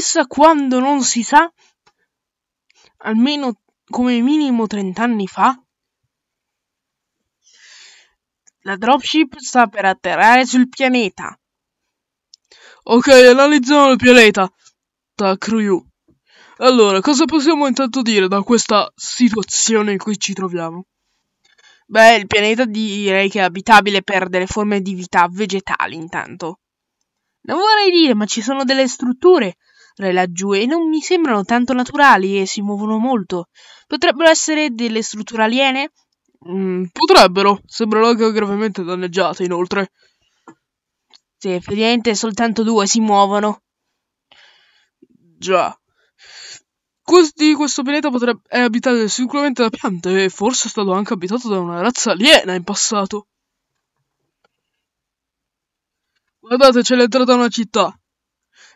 chissà quando non si sa, almeno come minimo 30 anni fa, la dropship sta per atterrare sul pianeta. Ok, analizziamo il pianeta. Da Crew. Allora, cosa possiamo intanto dire da questa situazione in cui ci troviamo? Beh, il pianeta direi che è abitabile per delle forme di vita vegetali intanto. Non vorrei dire, ma ci sono delle strutture laggiù e non mi sembrano tanto naturali e si muovono molto. Potrebbero essere delle strutture aliene? Mm, potrebbero, sembrano anche gravemente danneggiate inoltre. Sì, effettivamente soltanto due si muovono. Già. Questi, questo pianeta potrebbe, è abitato sicuramente da piante e forse è stato anche abitato da una razza aliena in passato. Guardate, c'è l'entrata a una città.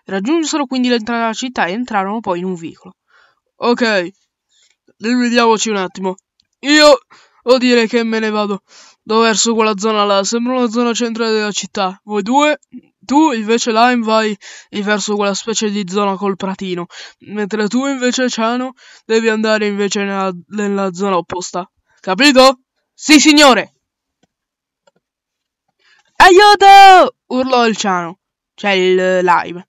Raggiunsero quindi l'entrata della città e entrarono poi in un vicolo. Ok, dividiamoci un attimo. Io o dire che me ne vado da verso quella zona là, sembra una zona centrale della città. Voi due, tu invece Lime vai verso quella specie di zona col pratino, mentre tu invece Ciano devi andare invece nella, nella zona opposta. Capito? Sì signore! Aiuto! urlò il Ciano, C'è il Lime.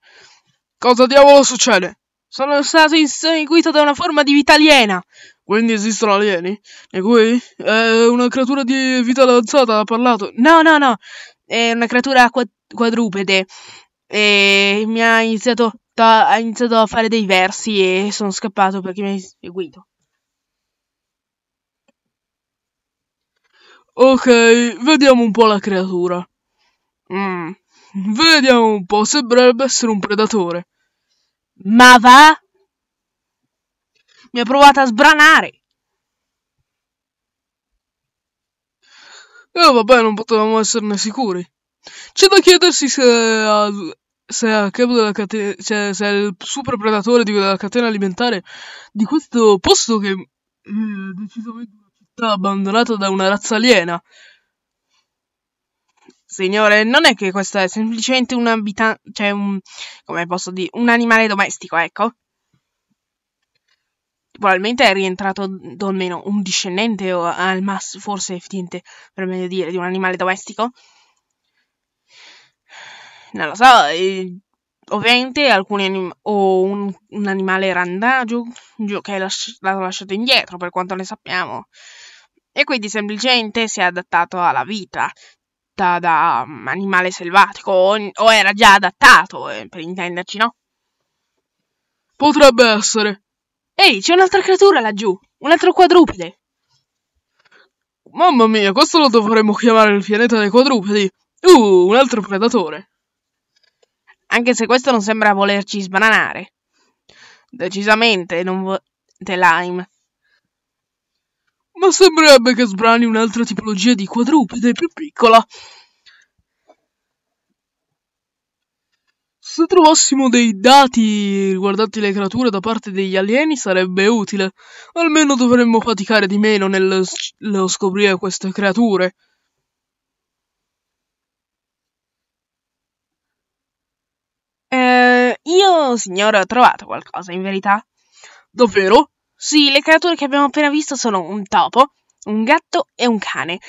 Cosa diavolo succede? Sono stato inseguito da una forma di vita aliena. Quindi esistono alieni? E qui? È una creatura di vita avanzata, ha parlato. No, no, no. È una creatura quad quadrupede. E mi ha iniziato, ha iniziato a fare dei versi e sono scappato perché mi ha inseguito. Ok, vediamo un po' la creatura. Mmm. Vediamo un po', sembrerebbe essere un predatore. Ma va? Mi ha provato a sbranare. E eh, vabbè, non potevamo esserne sicuri. C'è da chiedersi se, uh, se, a capo della catena, cioè, se è il super predatore di, della catena alimentare di questo posto che è mm, decisamente una città abbandonata da una razza aliena. Signore, non è che questo è semplicemente un abitante, cioè un, come posso dire, un animale domestico, ecco. Probabilmente è rientrato o almeno un discendente o al massimo, forse effettivamente, per meglio dire, di un animale domestico. Non lo so, eh, ovviamente alcuni anim- o un, un animale randagio che è las- l'hanno lasciato indietro, per quanto ne sappiamo e quindi semplicemente si è adattato alla vita, tratta da mm, animale selvatico o, o era già adattato, eh, per intenderci, no? Potrebbe essere. Ehi, c'è un'altra creatura laggiù, un altro quadrupede. Mamma mia, questo lo dovremmo chiamare il pianeta dei quadrupedi. Uh, un altro predatore. Anche se questo non sembra volerci sbananare. Decisamente non vo... The Lime ma sembrerebbe che sbrani un'altra tipologia di quadrupede più piccola. Se trovassimo dei dati riguardanti le creature da parte degli alieni sarebbe utile, almeno dovremmo faticare di meno nel scoprire queste creature. Eh, io, signora, ho trovato qualcosa in verità. Davvero? Sì, le creature che abbiamo appena visto sono un topo, un gatto e un cane.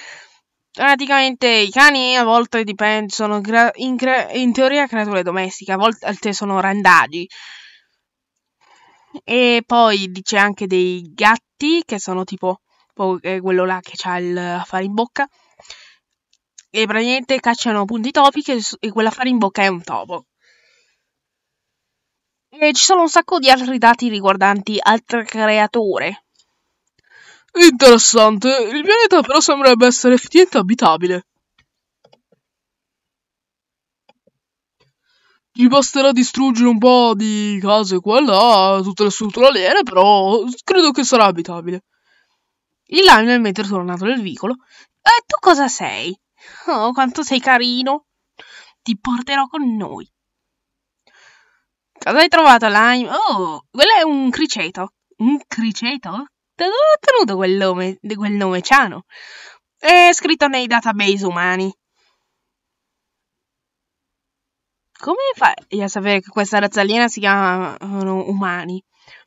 Praticamente i cani a volte dipend- sono crea- in, crea- in, teoria creature domestiche, a volte sono randagi. E poi dice anche dei gatti che sono tipo eh, quello là che ha il l'affare in bocca. E praticamente cacciano appunto i topi che, e quell'affare in bocca è un topo. E eh, ci sono un sacco di altri dati riguardanti altre creature. Interessante, il pianeta però sembrerebbe essere effettivamente abitabile. Ci basterà distruggere un po' di case qua e là, tutte le strutture aliene, però credo che sarà abitabile. Il Lionel mentre è tornato nel vicolo. E tu cosa sei? Oh, quanto sei carino! Ti porterò con noi. Cosa ecco, hai trovato, Lime? Oh, quello è un criceto. Un criceto? Da dove ho ottenuto quel nome, di quel nome ciano? È scritto nei database umani. Come fai a sapere che questa razza aliena si chiama umani?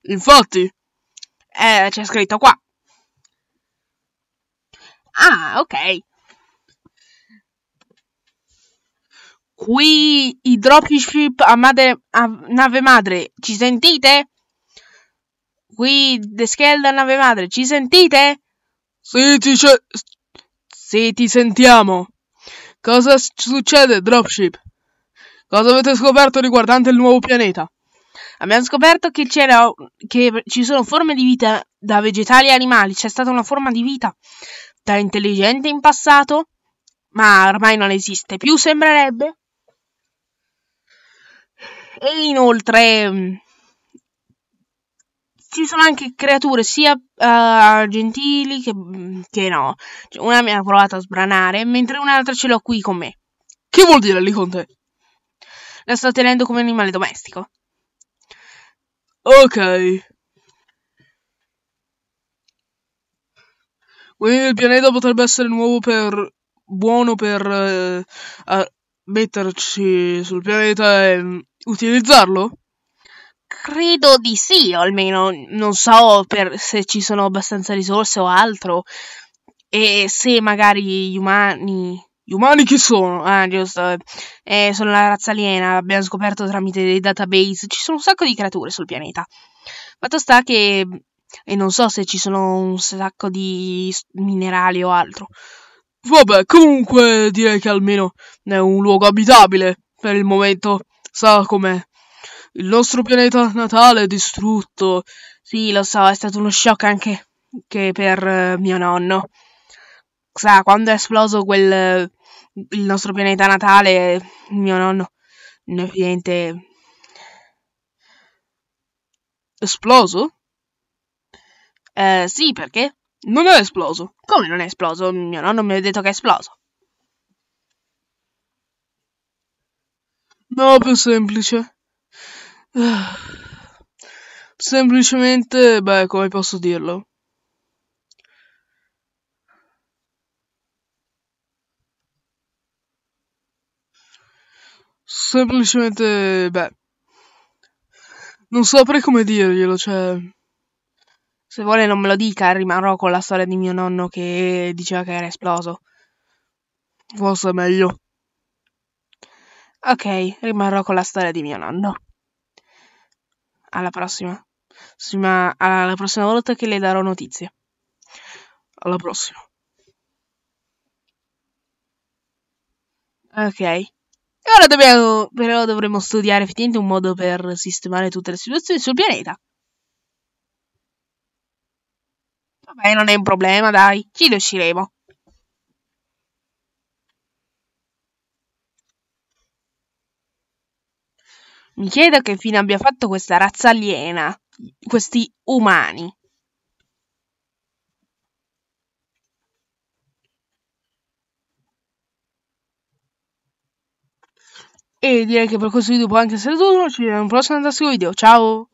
Infatti, eh, c'è scritto qua. Ah, ok. Qui i dropship a, madre, a nave madre, ci sentite? Qui The Scale a nave madre, ci sentite? Sì, ti, sì, ti sentiamo. Cosa succede, dropship? Cosa avete scoperto riguardante il nuovo pianeta? Abbiamo scoperto che, che, ci sono forme di vita da vegetali e animali. C'è stata una forma di vita da intelligente in passato, ma ormai non esiste più, sembrerebbe. E inoltre mm, ci sono anche creature sia uh, gentili che, mm, che no. Cioè, una mi ha provato a sbranare, mentre un'altra ce l'ho qui con me. Che vuol dire lì con te? La sto tenendo come animale domestico. Ok. Quindi il pianeta potrebbe essere nuovo per... buono per... Uh, metterci sul pianeta e mm, utilizzarlo? Credo di sì, almeno non so se ci sono abbastanza risorse o altro. E se magari gli umani. Gli umani chi sono? Ah, giusto. Eh, sono la razza aliena, l'abbiamo scoperto tramite dei database. Ci sono un sacco di creature sul pianeta. Fatto sta che. E non so se ci sono un sacco di minerali o altro. Vabbè, comunque direi che almeno è un luogo abitabile per il momento. Sa com'è. Il nostro pianeta natale è distrutto. Sì, lo so, è stato uno shock anche per eh, mio nonno. Sa, quando è esploso quel... il nostro pianeta natale, mio nonno... Niente... Esploso? Eh, sì, perché? Non è esploso. Come non è esploso? Mio nonno mi ha detto che è esploso. No, più semplice. Semplicemente, beh, come posso dirlo? Semplicemente, beh, non saprei come dirglielo, cioè... Se vuole non me lo dica, rimarrò con la storia di mio nonno che diceva che era esploso. Forse è meglio. Ok, rimarrò con la storia di mio nonno. Alla prossima. Sì, ma alla prossima volta che le darò notizie. Alla prossima. Ok. ora dobbiamo, però dovremo studiare effettivamente un modo per sistemare tutte le situazioni sul pianeta. Vabbè, non è un problema, dai, ci riusciremo. Mi chiedo che fine abbia fatto questa razza aliena, questi umani. E direi che per questo video può anche essere tutto, ci vediamo in un prossimo fantastico video, ciao!